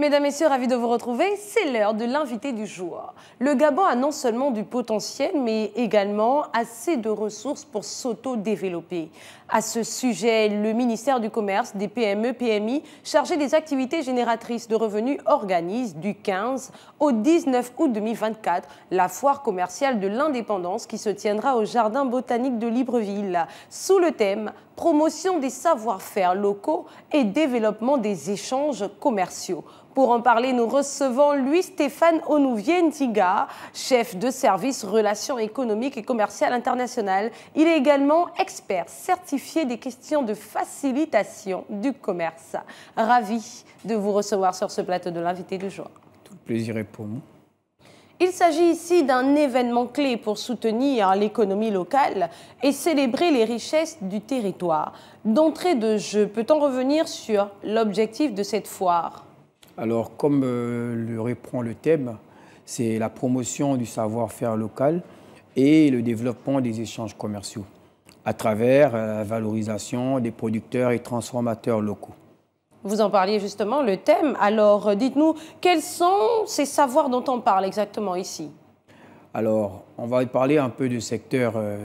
Mesdames, et Messieurs, ravi de vous retrouver. C'est l'heure de l'invité du jour. Le Gabon a non seulement du potentiel, mais également assez de ressources pour s'auto-développer. À ce sujet, le ministère du Commerce, des PME, PMI, chargé des activités génératrices de revenus, organise du 15 au 19 août 2024 la foire commerciale de l'indépendance qui se tiendra au Jardin botanique de Libreville, sous le thème Promotion des savoir-faire locaux et développement des échanges commerciaux. Pour en parler, nous recevons Louis-Stéphane Onouvientiga, chef de service relations économiques et commerciales internationales. Il est également expert certifié des questions de facilitation du commerce. Ravi de vous recevoir sur ce plateau de l'invité du jour. Tout le plaisir est pour nous. Il s'agit ici d'un événement clé pour soutenir l'économie locale et célébrer les richesses du territoire. D'entrée de jeu, peut-on revenir sur l'objectif de cette foire Alors, comme euh, le reprend le thème, c'est la promotion du savoir-faire local et le développement des échanges commerciaux à travers euh, la valorisation des producteurs et transformateurs locaux. Vous en parliez justement, le thème. Alors, euh, dites-nous, quels sont ces savoirs dont on parle exactement ici Alors, on va parler un peu de secteur, euh,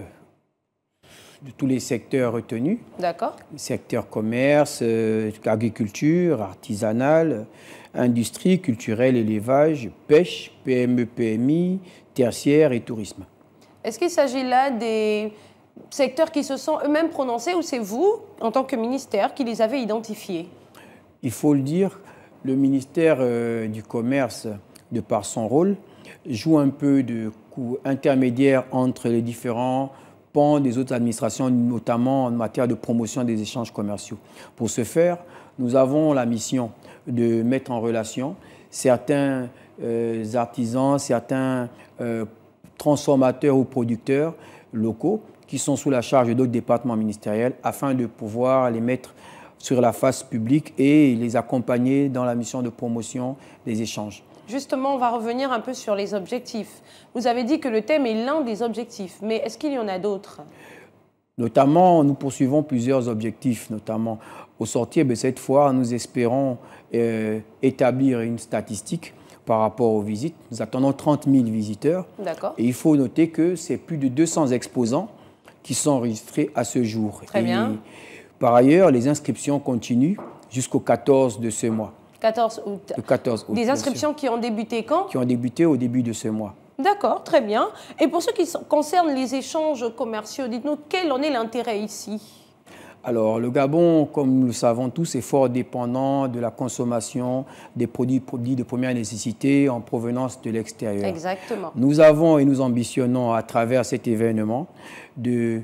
de tous les secteurs retenus. D'accord. Secteur commerce, agriculture, artisanal, industrie, culturelle, élevage, pêche, PME, PMI, tertiaire et tourisme. Est-ce qu'il s'agit là des secteurs qui se sont eux-mêmes prononcés ou c'est vous, en tant que ministère, qui les avez identifiés Il faut le dire, le ministère euh, du Commerce, de par son rôle, joue un peu de coup intermédiaire entre les différents pans des autres administrations, notamment en matière de promotion des échanges commerciaux. Pour ce faire, nous avons la mission de mettre en relation certains euh, artisans, certains euh, transformateurs ou producteurs locaux qui sont sous la charge d'autres départements ministériels afin de pouvoir les mettre sur la face publique et les accompagner dans la mission de promotion des échanges. Justement, on va revenir un peu sur les objectifs. Vous avez dit que le thème est l'un des objectifs, mais est-ce qu'il y en a d'autres Notamment, nous poursuivons plusieurs objectifs, notamment au sortir Mais cette fois, nous espérons euh, établir une statistique par rapport aux visites. Nous attendons 30 000 visiteurs. Et il faut noter que c'est plus de 200 exposants qui sont enregistrés à ce jour. Très bien. Par ailleurs, les inscriptions continuent jusqu'au 14 de ce mois. 14 14 août. Des inscriptions qui ont débuté quand Qui ont débuté au début de ce mois. D'accord, très bien. Et pour ce qui concerne les échanges commerciaux, dites-nous quel en est l'intérêt ici alors, le Gabon, comme nous le savons tous, est fort dépendant de la consommation des produits, de première nécessité en provenance de l'extérieur. Exactement. Nous avons et nous ambitionnons à travers cet événement de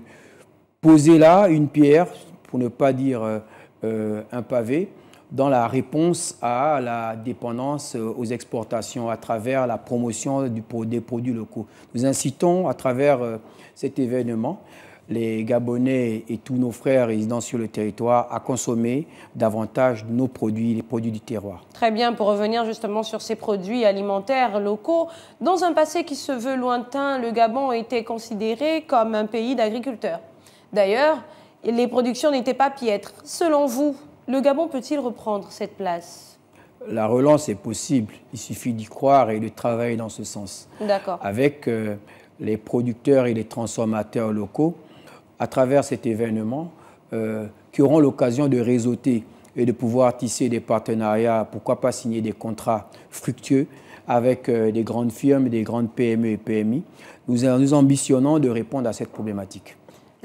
poser là une pierre, pour ne pas dire euh, euh, un pavé, dans la réponse à la dépendance euh, aux exportations à travers la promotion des produits locaux. Nous incitons à travers cet événement les Gabonais et tous nos frères résidant sur le territoire à consommer davantage nos produits, les produits du terroir. Très bien, pour revenir justement sur ces produits alimentaires locaux, dans un passé qui se veut lointain, le Gabon était considéré comme un pays d'agriculteurs. D'ailleurs, les productions n'étaient pas piètres. Selon vous, le Gabon peut-il reprendre cette place la relance est possible. Il suffit d'y croire et de travailler dans ce sens. D'accord. Avec euh, les producteurs et les transformateurs locaux, à travers cet événement euh, qui auront l'occasion de réseauter et de pouvoir tisser des partenariats, pourquoi pas signer des contrats fructueux avec euh, des grandes firmes, des grandes PME et PMI. Nous, nous ambitionnons de répondre à cette problématique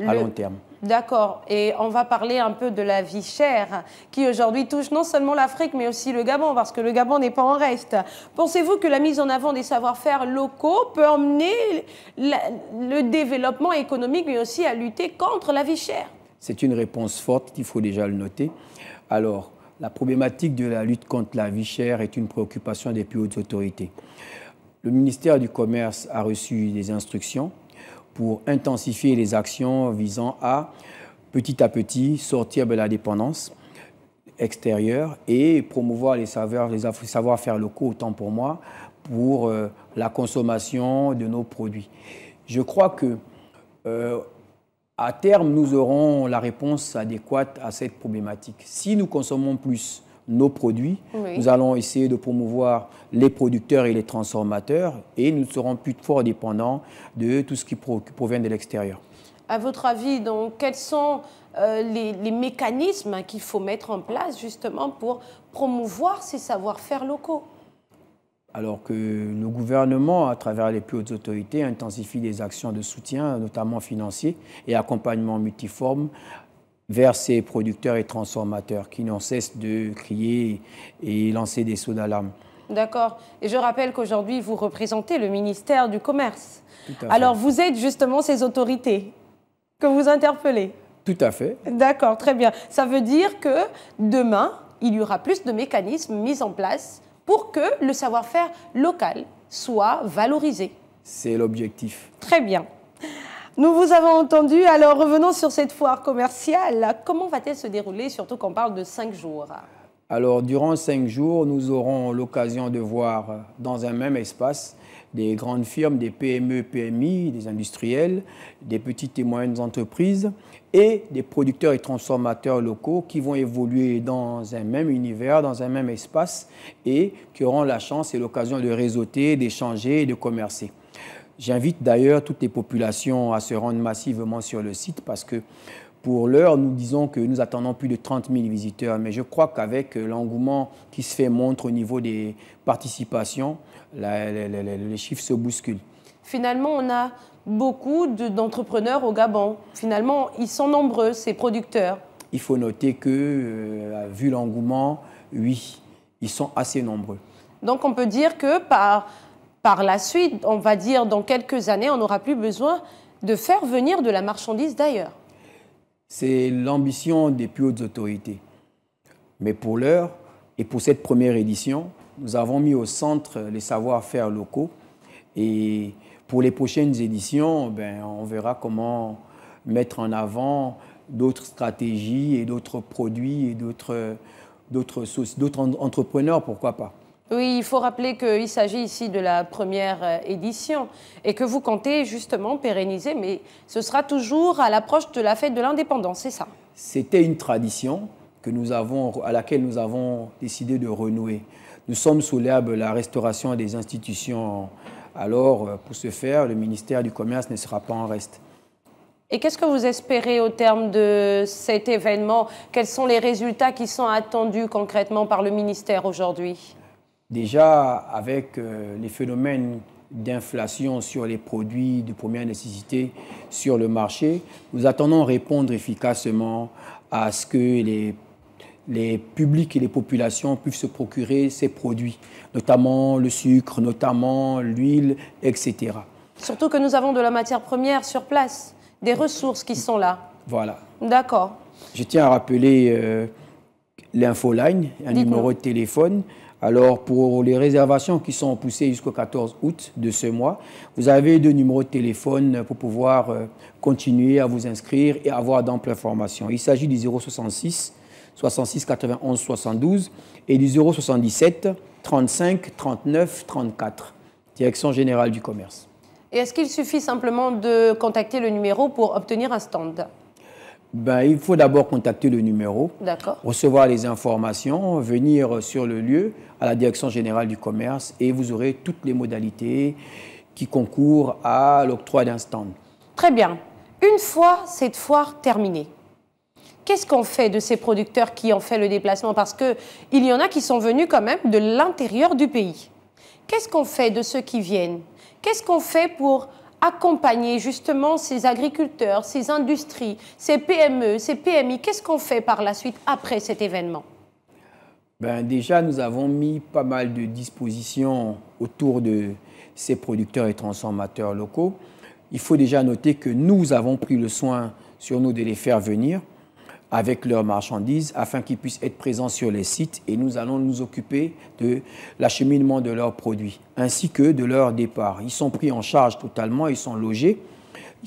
à long terme. D'accord. Et on va parler un peu de la vie chère qui aujourd'hui touche non seulement l'Afrique mais aussi le Gabon parce que le Gabon n'est pas en reste. Pensez-vous que la mise en avant des savoir-faire locaux peut emmener le développement économique mais aussi à lutter contre la vie chère C'est une réponse forte qu'il faut déjà le noter. Alors, la problématique de la lutte contre la vie chère est une préoccupation des plus hautes autorités. Le ministère du Commerce a reçu des instructions pour intensifier les actions visant à petit à petit sortir de la dépendance extérieure et promouvoir les saveurs, les savoir-faire locaux, autant pour moi, pour euh, la consommation de nos produits. Je crois que euh, à terme, nous aurons la réponse adéquate à cette problématique. Si nous consommons plus, nos produits. Nous allons essayer de promouvoir les producteurs et les transformateurs et nous serons plus fort dépendants de tout ce qui provient de l'extérieur. À votre avis, donc, quels sont euh, les, les, mécanismes qu'il faut mettre en place justement pour promouvoir ces savoir-faire locaux alors que le gouvernement, à travers les plus hautes autorités, intensifie des actions de soutien, notamment financier et accompagnement multiforme vers ces producteurs et transformateurs qui n'ont cessé de crier et lancer des sauts d'alarme. D'accord. Et je rappelle qu'aujourd'hui, vous représentez le ministère du Commerce. Tout à fait. Alors, vous êtes justement ces autorités que vous interpellez. Tout à fait. D'accord, très bien. Ça veut dire que demain, il y aura plus de mécanismes mis en place pour que le savoir-faire local soit valorisé. C'est l'objectif. Très bien. Nous vous avons entendu, alors revenons sur cette foire commerciale. Comment va-t-elle se dérouler, surtout qu'on parle de cinq jours Alors, durant cinq jours, nous aurons l'occasion de voir dans un même espace des grandes firmes, des PME, PMI, des industriels, des petites et moyennes entreprises et des producteurs et transformateurs locaux qui vont évoluer dans un même univers, dans un même espace et qui auront la chance et l'occasion de réseauter, d'échanger et de commercer. J'invite d'ailleurs toutes les populations à se rendre massivement sur le site parce que pour l'heure, nous disons que nous attendons plus de 30 000 visiteurs, mais je crois qu'avec l'engouement qui se fait montre au niveau des participations, les chiffres se bousculent. Finalement, on a beaucoup d'entrepreneurs au Gabon. Finalement, ils sont nombreux, ces producteurs. Il faut noter que, euh, vu l'engouement, oui, ils sont assez nombreux. Donc on peut dire que par par la suite, on va dire dans quelques années, on n'aura plus besoin de faire venir de la marchandise d'ailleurs C'est l'ambition des plus hautes autorités. Mais pour l'heure, et pour cette première édition, nous avons mis au centre les savoir-faire locaux. Et pour les prochaines éditions, ben, on verra comment mettre en avant d'autres stratégies et d'autres produits et d'autres entrepreneurs, pourquoi pas. Oui, il faut rappeler qu'il s'agit ici de la première euh, édition et que vous comptez justement pérenniser, mais ce sera toujours à l'approche de la fête de l'indépendance, c'est ça C'était une tradition que nous avons, à laquelle nous avons décidé de renouer. Nous sommes sous l'herbe la restauration des institutions. Alors, euh, pour ce faire, le ministère du Commerce ne sera pas en reste. Et qu'est-ce que vous espérez au terme de cet événement Quels sont les résultats qui sont attendus concrètement par le ministère aujourd'hui Déjà, avec euh, les phénomènes d'inflation sur les produits de première nécessité sur le marché, nous attendons répondre efficacement à ce que les, les publics et les populations puissent se procurer ces produits, notamment le sucre, notamment l'huile, etc. Surtout que nous avons de la matière première sur place, des ressources qui sont là. Voilà. D'accord. Je tiens à rappeler l'info euh, l'infoline, un numéro de téléphone alors, pour les réservations qui sont poussées jusqu'au 14 août de ce mois, vous avez deux numéros de téléphone pour pouvoir euh, continuer à vous inscrire et avoir d'amples informations. Il s'agit du 066 66 91 72 et du 077 35 39 34, Direction générale du commerce. Et est-ce qu'il suffit simplement de contacter le numéro pour obtenir un stand ben, il faut d'abord contacter le numéro, recevoir les informations, venir sur le lieu à la Direction générale du commerce et vous aurez toutes les modalités qui concourent à l'octroi d'un stand. Très bien. Une fois cette foire terminée, qu'est-ce qu'on fait de ces producteurs qui ont fait le déplacement Parce qu'il y en a qui sont venus quand même de l'intérieur du pays. Qu'est-ce qu'on fait de ceux qui viennent Qu'est-ce qu'on fait pour accompagner justement ces agriculteurs, ces industries, ces PME, ces PMI Qu'est-ce qu'on fait par la suite après cet événement ben, Déjà, nous avons mis pas mal de dispositions autour de ces producteurs et transformateurs locaux. Il faut déjà noter que nous avons pris le soin sur nous de les faire venir avec leurs marchandises afin qu'ils puissent être présents sur les sites et nous allons nous occuper de l'acheminement de leurs produits ainsi que de leur départ. Ils sont pris en charge totalement, ils sont logés,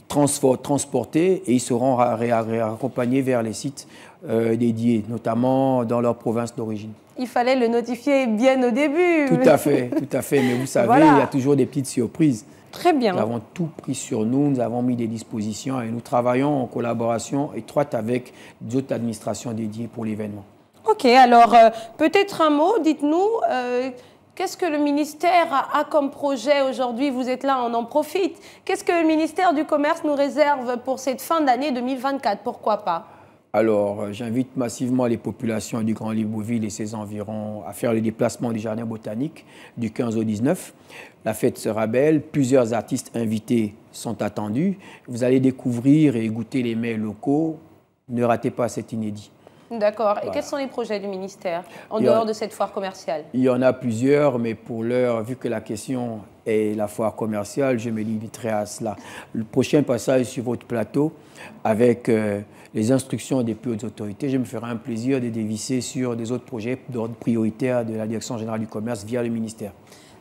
transportés et ils seront accompagnés vers les sites euh, dédiés, notamment dans leur province d'origine. Il fallait le notifier bien au début. Tout à fait, tout à fait. Mais vous savez, il y a toujours des petites surprises. Très bien. Nous avons tout pris sur nous, nous avons mis des dispositions et nous travaillons en collaboration étroite avec d'autres administrations dédiées pour l'événement. Ok, alors euh, peut-être un mot, dites-nous, euh, qu'est-ce que le ministère a comme projet aujourd'hui Vous êtes là, on en profite. Qu'est-ce que le ministère du Commerce nous réserve pour cette fin d'année 2024 Pourquoi pas alors, euh, j'invite massivement les populations du Grand Libouville et ses environs à faire le déplacement du Jardin botanique du 15 au 19. La fête sera belle, plusieurs artistes invités sont attendus. Vous allez découvrir et goûter les mets locaux. Ne ratez pas cet inédit. D'accord. Et quels sont les projets du ministère en dehors de cette foire commerciale Il y en a plusieurs, mais pour l'heure, vu que la question est la foire commerciale, je me limiterai à cela. Le prochain passage sur votre plateau, avec euh, les instructions des plus hautes autorités, je me ferai un plaisir de dévisser sur des autres projets d'ordre prioritaire de la Direction générale du commerce via le ministère.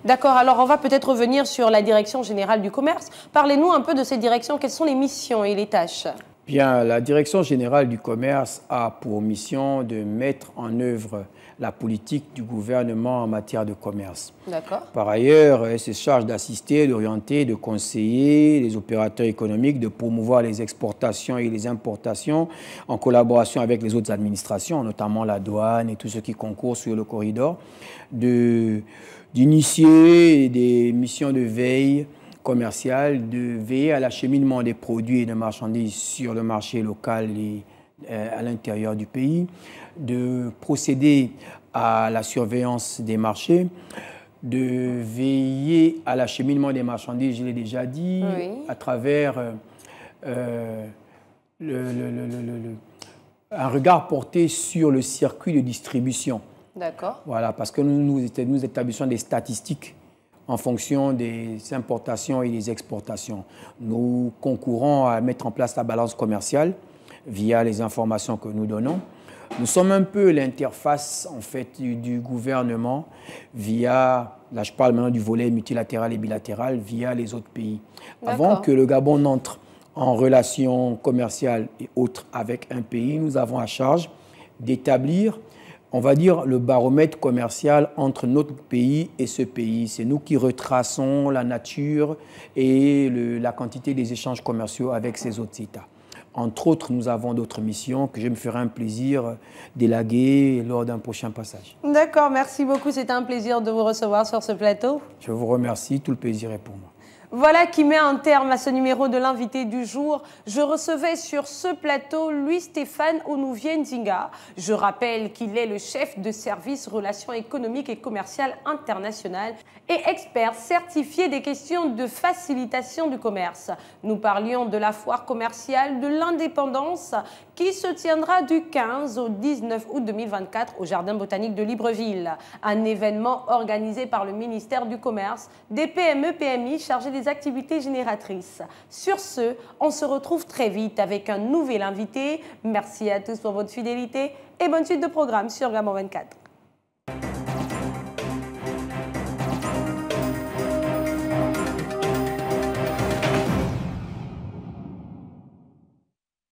D'accord, alors on va peut-être revenir sur la Direction générale du commerce. Parlez-nous un peu de cette direction, quelles sont les missions et les tâches Bien, la Direction générale du commerce a pour mission de mettre en œuvre la politique du gouvernement en matière de commerce. Par ailleurs, elle se charge d'assister, d'orienter, de conseiller les opérateurs économiques, de promouvoir les exportations et les importations en collaboration avec les autres administrations, notamment la douane et tout ceux qui concourent sur le corridor, d'initier des missions de veille commercial de veiller à l'acheminement des produits et des marchandises sur le marché local et euh, à l'intérieur du pays, de procéder à la surveillance des marchés, de veiller à l'acheminement des marchandises, je l'ai déjà dit, à travers euh, euh, le, un regard porté sur le circuit de distribution. D'accord. Voilà, parce que nous, nous établissons des statistiques en fonction des importations et des exportations. Nous concourons à mettre en place la balance commerciale via les informations que nous donnons. Nous sommes un peu l'interface en fait du, gouvernement via, là je parle maintenant du volet multilatéral et bilatéral, via les autres pays. Avant que le Gabon entre en relation commerciale et autres avec un pays, nous avons à charge d'établir on va dire, le baromètre commercial entre notre pays et ce pays. C'est nous qui retraçons la nature et la quantité des échanges commerciaux avec ces autres États. Entre autres, nous avons d'autres missions que je me ferai un plaisir d'élaguer lors d'un prochain passage. D'accord, merci beaucoup. C'était un plaisir de vous recevoir sur ce plateau. Je vous remercie, tout le plaisir est pour moi. Voilà qui met un terme à ce numéro de l'invité du jour. Je recevais sur ce plateau Louis-Stéphane Onouvienzinga. Je rappelle qu'il est le chef de service relations économiques et commerciales internationales et expert certifié des questions de facilitation du commerce. Nous parlions de la foire commerciale, de l'indépendance qui se tiendra du 15 au 19 août 2024 au Jardin botanique de Libreville. Un événement organisé par le ministère du Commerce, des PME-PMI chargés des activités génératrices. Sur ce, on se retrouve très vite avec un nouvel invité. Merci à tous pour votre fidélité et bonne suite de programme sur Gamon 24.